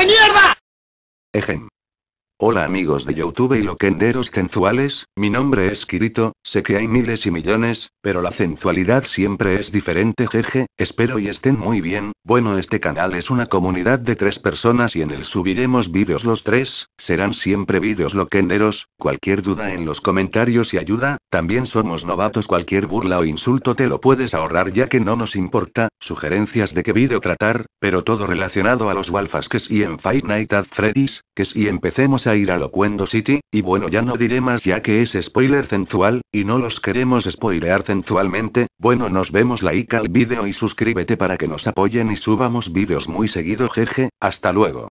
de mierda! Ejemplo. Hola amigos de YouTube y loquenderos sensuales, mi nombre es Kirito, sé que hay miles y millones, pero la sensualidad siempre es diferente jeje, espero y estén muy bien, bueno este canal es una comunidad de tres personas y en el subiremos vídeos los tres, serán siempre vídeos loquenderos, cualquier duda en los comentarios y ayuda, también somos novatos cualquier burla o insulto te lo puedes ahorrar ya que no nos importa, sugerencias de qué vídeo tratar, pero todo relacionado a los Walfas que y en Fight Night at Freddy's, que si empecemos a ir a Locuendo City, y bueno ya no diré más ya que es spoiler sensual, y no los queremos spoilear sensualmente, bueno nos vemos like al vídeo y suscríbete para que nos apoyen y subamos vídeos muy seguido jeje, hasta luego.